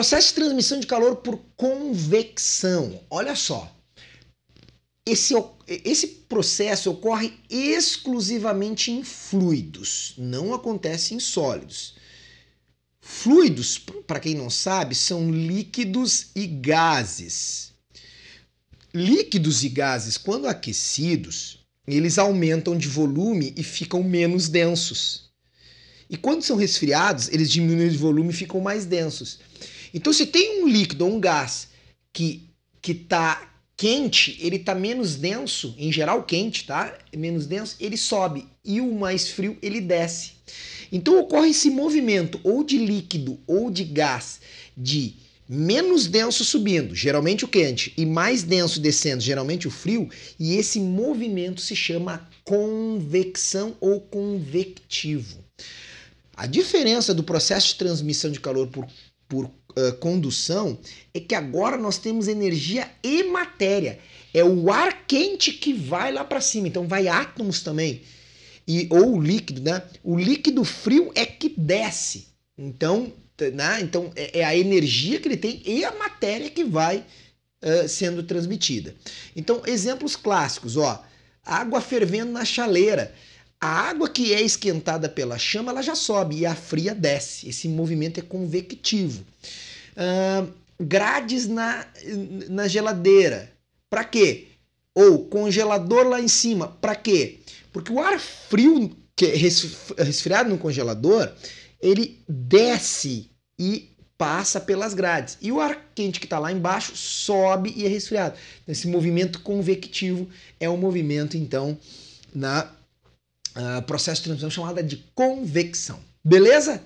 Processo de transmissão de calor por convecção. Olha só. Esse, esse processo ocorre exclusivamente em fluidos, não acontece em sólidos. Fluidos, para quem não sabe, são líquidos e gases. Líquidos e gases, quando aquecidos, eles aumentam de volume e ficam menos densos. E quando são resfriados, eles diminuem de volume e ficam mais densos. Então, se tem um líquido ou um gás que que tá quente, ele tá menos denso, em geral quente, tá? É menos denso, ele sobe e o mais frio ele desce. Então ocorre esse movimento ou de líquido ou de gás de menos denso subindo, geralmente o quente, e mais denso descendo, geralmente o frio, e esse movimento se chama convecção ou convectivo. A diferença do processo de transmissão de calor por por uh, condução é que agora nós temos energia e matéria. É o ar quente que vai lá para cima, então vai átomos também. E, ou o líquido, né? O líquido frio é que desce. Então, né? então é, é a energia que ele tem e a matéria que vai uh, sendo transmitida. Então, exemplos clássicos, ó. Água fervendo na chaleira a água que é esquentada pela chama, ela já sobe e a fria desce. Esse movimento é convectivo. Uh, grades na, na geladeira. Para quê? Ou congelador lá em cima. Para quê? Porque o ar frio que é resfriado no congelador, ele desce e passa pelas grades. E o ar quente que está lá embaixo sobe e é resfriado. Então, esse movimento convectivo é um movimento, então, na ah, processo de transmissão chamada de convecção. Beleza?